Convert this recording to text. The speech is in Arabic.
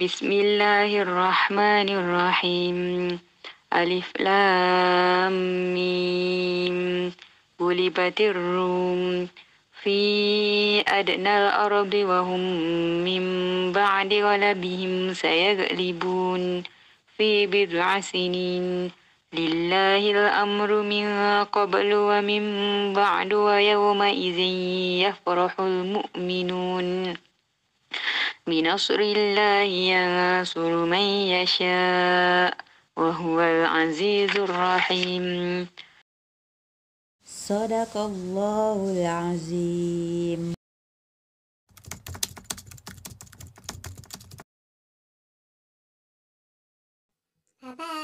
بسم الله الرحمن الرحيم ألف لام ميم غلبت الروم في أدنى الأرض وهم من بعد غلبهم سيغلبون في بضع سنين لله الأمر من قبل ومن بعد ويومئذ يفرح المؤمنون بنصر الله ينصر من يشاء وهو العزيز الرحيم صدق الله العظيم Bye-bye.